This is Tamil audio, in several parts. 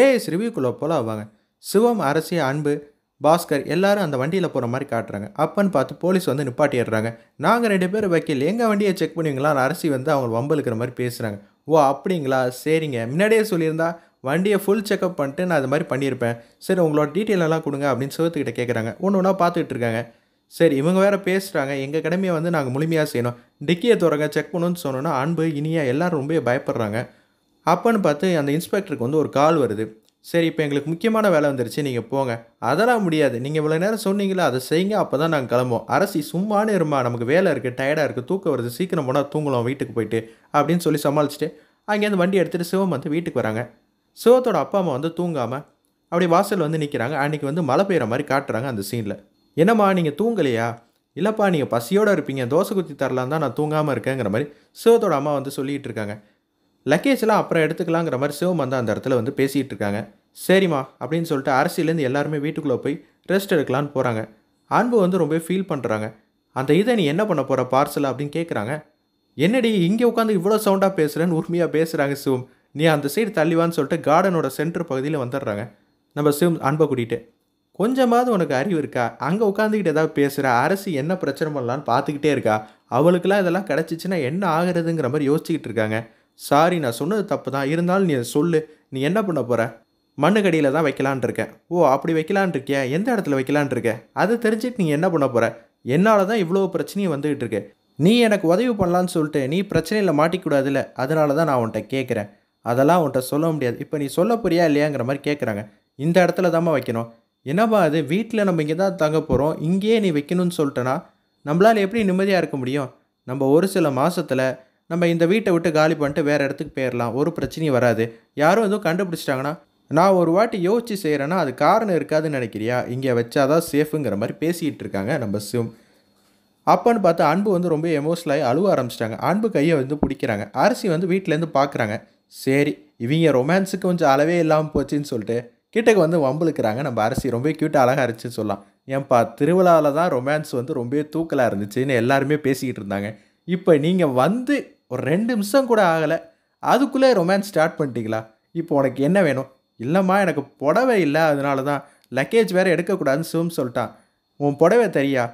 ஏஎஸ் ரிவ்யூக்குள்ளே போல் ஆவாங்க சிவம் அரசிய அன்பு பாஸ்கர் எல்லாரும் அந்த வண்டியில் போகிற மாதிரி காட்டுறாங்க அப்பன்னு பார்த்து போலீஸ் வந்து நிப்பாட்டிடுறாங்க நாங்கள் ரெண்டு பேர் வக்கீல் எங்கள் வண்டியை செக் பண்ணுவீங்களான்னு அரசி வந்து அவங்க வம்பலுக்கிற மாதிரி பேசுகிறாங்க ஓ அப்படிங்களா சரிங்க முன்னாடியே சொல்லியிருந்தா வண்டியை ஃபுல் செக்அப் பண்ணிட்டு நான் அது மாதிரி பண்ணியிருப்பேன் சரி உங்களோட டீட்டெயில் எல்லாம் கொடுங்க அப்படின்னு சிவத்துக்கிட்ட கேட்குறாங்க ஒன்று ஒன்றா பார்த்துக்கிட்டு இருக்காங்க சரி இவங்க வேறு பேசுகிறாங்க எங்கள் கடமையை வந்து நாங்கள் முழுமையாக செய்யணும் டிக்கியை துறங்க செக் பண்ணணும்னு சொன்னோன்னா அன்பு இனியா எல்லோரும் ரொம்ப பயப்படுறாங்க அப்போன்னு பார்த்து அந்த இன்ஸ்பெக்டருக்கு வந்து ஒரு கால் வருது சரி இப்போ எங்களுக்கு முக்கியமான வேலை வந்துருச்சு நீங்கள் போங்க அதெல்லாம் முடியாது நீங்கள் இவ்வளோ நேரம் சொன்னீங்களா அதை செய்யுங்க அப்போ தான் நாங்கள் கிளம்புவோம் அரசி சும்மானு இருமா நமக்கு வேலை இருக்குது டயர்டாக இருக்குது தூக்கம் வருது சீக்கிரம் போனால் தூங்கலாம் வீட்டுக்கு போயிட்டு அப்படின்னு சொல்லி சமாளிச்சுட்டு அங்கேருந்து வண்டி எடுத்துகிட்டு சிவம் வந்து வீட்டுக்கு வராங்க சிவத்தோட அப்பா அம்மா வந்து தூங்காமல் அப்படி வாசல் வந்து நிற்கிறாங்க அன்றைக்கி வந்து மழை பெய்கிற மாதிரி காட்டுறாங்க அந்த சீனில் என்னம்மா நீங்கள் தூங்கலையா இல்லைப்பா நீங்கள் பசியோடு இருப்பீங்க தோசை குத்தி தரலாம் தான் நான் தூங்காமல் இருக்கேங்கிற மாதிரி சிவத்தோட அம்மா வந்து சொல்லிகிட்டு இருக்காங்க லக்கேஜ்லாம் அப்புறம் எடுத்துக்கலாங்கிற மாதிரி சிவம் வந்து அந்த இடத்துல வந்து பேசிகிட்டு இருக்காங்க சரிம்மா அப்படின்னு சொல்லிட்டு அரசியலேருந்து எல்லாருமே வீட்டுக்குள்ளே போய் ரெஸ்ட் எடுக்கலான்னு போகிறாங்க அன்பு வந்து ரொம்ப ஃபீல் பண்ணுறாங்க அந்த இதை நீ என்ன பண்ண போகிற பார்சல் அப்படின்னு கேட்குறாங்க என்னடி இங்கே உட்காந்து இவ்வளோ சவுண்டாக பேசுகிறேன்னு உரிமையாக பேசுகிறாங்க சிவம் நீ அந்த சைடு தள்ளிவான்னு சொல்லிட்டு கார்டனோட சென்டர் பகுதியில் வந்துடுறாங்க நம்ம சிவம் அன்பை கூட்டிகிட்டு கொஞ்சமாவது உனக்கு அறிவு இருக்கா அங்கே உட்காந்துக்கிட்டு ஏதாவது பேசுகிற அரசு என்ன பிரச்சனை பண்ணலான்னு பார்த்துக்கிட்டே இருக்கா அவளுக்கெல்லாம் இதெல்லாம் கிடச்சிச்சின்னா என்ன ஆகுறதுங்கிற மாதிரி யோசிச்சுக்கிட்டு இருக்காங்க சாரி நான் சொன்னது தப்பு தான் இருந்தாலும் நீ சொல்லு நீ என்ன பண்ண போகிற மண்ணுக்கடியில் தான் வைக்கலான் இருக்கேன் ஓ அப்படி வைக்கலான் இருக்கியா எந்த இடத்துல வைக்கலான் இருக்கேன் அதை தெரிஞ்சுட்டு நீ என்ன பண்ண போகிற என்னால் தான் இவ்வளோ பிரச்சனையும் வந்துகிட்டு இருக்கு நீ எனக்கு உதவி பண்ணலான்னு சொல்லிட்டு நீ பிரச்சனையில் மாட்டிக்கூடாதுல்ல அதனால தான் நான் உன்ட்ட கேட்குறேன் அதெல்லாம் உன்ட்ட சொல்ல முடியாது இப்போ நீ சொல்ல போறியா இல்லையாங்கிற மாதிரி கேட்குறாங்க இந்த இடத்துல தாம்மா வைக்கணும் என்னப்பா அது வீட்டில் நம்ம இங்கே தான் தங்க போகிறோம் இங்கேயே நீ வைக்கணும்னு சொல்லிட்டேன்னா நம்மளால் எப்படி நிம்மதியாக இருக்க முடியும் நம்ம ஒரு சில மாதத்தில் நம்ம இந்த வீட்டை விட்டு காலி பண்ணிட்டு வேறு இடத்துக்கு போயிடலாம் ஒரு பிரச்சனையும் வராது யாரும் எதுவும் கண்டுபிடிச்சிட்டாங்கன்னா நான் ஒரு வாட்டி யோசிச்சு செய்கிறேன்னா அது காரணம் இருக்காதுன்னு நினைக்கிறியா இங்கே வச்சாதான் சேஃபுங்கிற மாதிரி பேசிகிட்டு இருக்காங்க நம்ம சிம் அப்போன்னு பார்த்தா அன்பு வந்து ரொம்ப எமோஷனலாகி அழுவ ஆரம்பிச்சிட்டாங்க அன்பு கையை வந்து பிடிக்கிறாங்க அரிசி வந்து வீட்டிலேருந்து பார்க்குறாங்க சரி இவங்க ரொமான்ஸுக்கு கொஞ்சம் அளவே இல்லாமல் போச்சுன்னு சொல்லிட்டு கிட்டக்கு வந்து வம்புழுக்கிறாங்க நம்ம அரிசி ரொம்ப க்யூட்டாக அழகாக இருந்துச்சுன்னு சொல்லலாம் ஏன்பா திருவிழாவில் தான் ரொமான்ஸ் வந்து ரொம்ப தூக்கலாக இருந்துச்சுன்னு எல்லாருமே பேசிக்கிட்டு இருந்தாங்க இப்போ நீங்கள் வந்து ஒரு ரெண்டு நிமிஷம் கூட ஆகலை அதுக்குள்ளே ரொமான்ஸ் ஸ்டார்ட் பண்ணிட்டீங்களா இப்போ உனக்கு என்ன வேணும் இல்லைம்மா எனக்கு புடவை இல்லை அதனால தான் லக்கேஜ் வேறு எடுக்கக்கூடாதுன்னு சிவம் சொல்லிட்டான் உன் புடவை தெரியா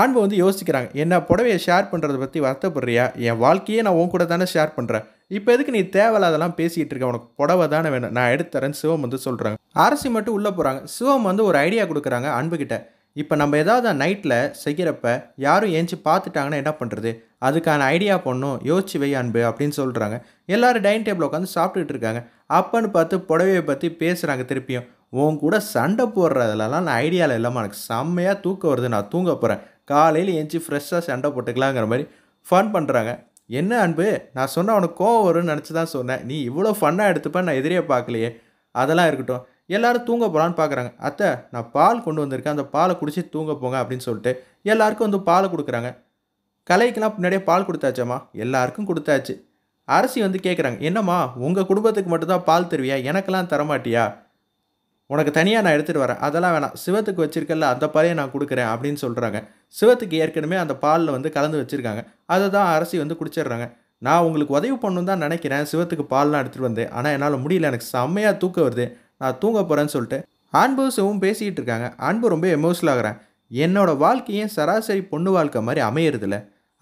ஆண்பு வந்து யோசிக்கிறாங்க என்ன புடவையை ஷேர் பண்ணுறத பற்றி வருத்தப்படுறியா என் வாழ்க்கையே நான் உன் கூட தானே ஷேர் பண்ணுறேன் இப்போ எதுக்கு நீ அதெல்லாம் பேசிகிட்டு இருக்க உனக்கு புடவை தானே வேணும் நான் எடுத்துறேன்னு சிவம் வந்து சொல்கிறாங்க அரசி மட்டும் உள்ளே போகிறாங்க சிவம் வந்து ஒரு ஐடியா கொடுக்குறாங்க அன்புக்கிட்ட இப்போ நம்ம ஏதாவது நைட்டில் செய்கிறப்ப யாரும் ஏஞ்சி பார்த்துட்டாங்கன்னா என்ன பண்ணுறது அதுக்கான ஐடியா பண்ணும் யோசிச்சு வை அன்பு அப்படின்னு சொல்கிறாங்க எல்லோரும் டைனிங் டேபிள் உட்காந்து சாப்பிட்டுட்டு இருக்காங்க அப்பன்னு பார்த்து புடவையை பற்றி பேசுகிறாங்க திருப்பியும் உன் கூட சண்டை போடுறதுலலாம் நான் ஐடியாவில் இல்லாமல் எனக்கு செம்மையாக தூக்கம் வருது நான் தூங்க போகிறேன் காலையில் ஏஞ்சி ஃப்ரெஷ்ஷாக சண்டை போட்டுக்கலாங்கிற மாதிரி ஃபன் பண்ணுறாங்க என்ன அன்பு நான் சொன்ன உனக்கு கோவம் வரும்னு நினச்சி தான் சொன்னேன் நீ இவ்வளோ ஃபன்னாக எடுத்துப்பேன் நான் எதிரியே பார்க்கலையே அதெல்லாம் இருக்கட்டும் எல்லோரும் தூங்க போகலான்னு பார்க்குறாங்க அத்தை நான் பால் கொண்டு வந்திருக்கேன் அந்த பாலை குடித்து தூங்க போங்க அப்படின்னு சொல்லிட்டு எல்லாருக்கும் வந்து பாலை கொடுக்குறாங்க கலைக்கெல்லாம் முன்னாடியே பால் கொடுத்தாச்சம்மா எல்லாருக்கும் கொடுத்தாச்சு அரசி வந்து கேட்குறாங்க என்னம்மா உங்கள் குடும்பத்துக்கு மட்டும்தான் பால் தருவியா எனக்கெல்லாம் தரமாட்டியா உனக்கு தனியாக நான் எடுத்துகிட்டு வரேன் அதெல்லாம் வேணாம் சிவத்துக்கு வச்சிருக்கல அந்த பாலையை நான் கொடுக்குறேன் அப்படின்னு சொல்கிறாங்க சிவத்துக்கு ஏற்கனவே அந்த பாலில் வந்து கலந்து வச்சுருக்காங்க அதை தான் அரசி வந்து குடிச்சிடுறாங்க நான் உங்களுக்கு உதவி பண்ணணும் தான் நினைக்கிறேன் சிவத்துக்கு பால்லாம் எடுத்துகிட்டு வந்தேன் ஆனால் என்னால் முடியல எனக்கு செம்மையாக தூக்க வருது நான் தூங்க போகிறேன்னு சொல்லிட்டு அன்பு சிவும் பேசிக்கிட்டு இருக்காங்க அன்பு ரொம்ப எமோஷனல் ஆகிறேன் என்னோடய வாழ்க்கையே சராசரி பொண்ணு வாழ்க்கை மாதிரி அமையறதில்ல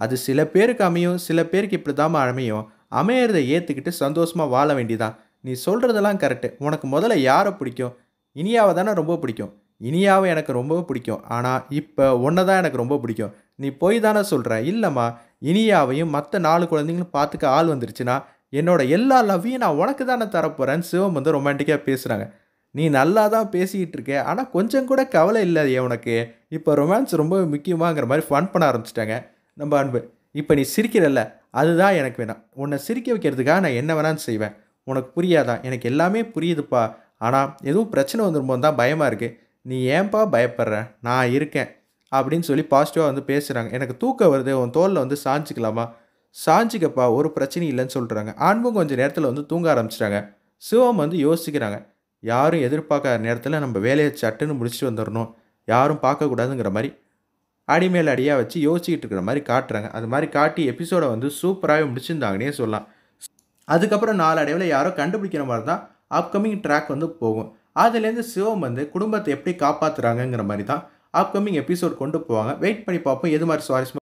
அது சில பேருக்கு அமையும் சில பேருக்கு இப்படி தான் அமையும் அமையறதை ஏற்றுக்கிட்டு சந்தோஷமாக வாழ வேண்டிதான் நீ சொல்கிறதெல்லாம் கரெக்டு உனக்கு முதல்ல யாரை பிடிக்கும் இனியாவை தானே ரொம்ப பிடிக்கும் இனியாவை எனக்கு ரொம்ப பிடிக்கும் ஆனால் இப்போ ஒன்றை தான் எனக்கு ரொம்ப பிடிக்கும் நீ போய் தானே சொல்கிற இல்லைம்மா இனியாவையும் மற்ற நாலு குழந்தைங்களும் பார்த்துக்க ஆள் வந்துருச்சுன்னா என்னோட எல்லா லவ்வையும் நான் உனக்கு தானே தரப்போகிறேன்னு சிவம் வந்து ரொமான்டிக்காக பேசுகிறாங்க நீ நல்லா தான் பேசிக்கிட்டு இருக்க ஆனால் கொஞ்சம் கூட கவலை இல்லை உனக்கு இப்போ ரொமான்ஸ் ரொம்ப முக்கியமாகங்கிற மாதிரி ஃபன் பண்ண ஆரம்பிச்சிட்டாங்க நம்ம அன்பு இப்போ நீ சிரிக்கிறல்ல அதுதான் எனக்கு வேணாம் உன்னை சிரிக்க வைக்கிறதுக்காக நான் என்ன வேணாலும் செய்வேன் உனக்கு புரியாதான் எனக்கு எல்லாமே புரியுதுப்பா ஆனால் எதுவும் பிரச்சனை வந்துரும்போது தான் பயமாக இருக்குது நீ ஏன்பா பயப்படுற நான் இருக்கேன் அப்படின்னு சொல்லி பாசிட்டிவாக வந்து பேசுகிறாங்க எனக்கு தூக்கம் வருது உன் தோலில் வந்து சாஞ்சிக்கலாமா சாஞ்சிக்கப்பா ஒரு பிரச்சனையும் இல்லைன்னு சொல்கிறாங்க ஆண்பும் கொஞ்சம் நேரத்தில் வந்து தூங்க ஆரம்பிச்சிட்டாங்க சிவம் வந்து யோசிக்கிறாங்க யாரும் எதிர்பார்க்காத நேரத்தில் நம்ம வேலையை சட்டுன்னு முடிச்சுட்டு வந்துடணும் யாரும் பார்க்கக்கூடாதுங்கிற மாதிரி அடிமேல் அடியாக வச்சு யோசிச்சுக்கிட்டு இருக்கிற மாதிரி காட்டுறாங்க அது மாதிரி காட்டி எபிசோடை வந்து சூப்பராகவே முடிச்சிருந்தாங்கன்னே சொல்லலாம் அதுக்கப்புறம் நாலு யாரோ கண்டுபிடிக்கிற மாதிரி தான் அப்கமிங் ட்ராக் வந்து போகும் அதுலேருந்து சிவம் வந்து குடும்பத்தை எப்படி காப்பாற்றுறாங்கங்கிற மாதிரி தான் அப்கமிங் எபிசோட் கொண்டு போவாங்க வெயிட் பண்ணி பார்ப்போம் எது மாதிரி சுவாரஸ்யமாக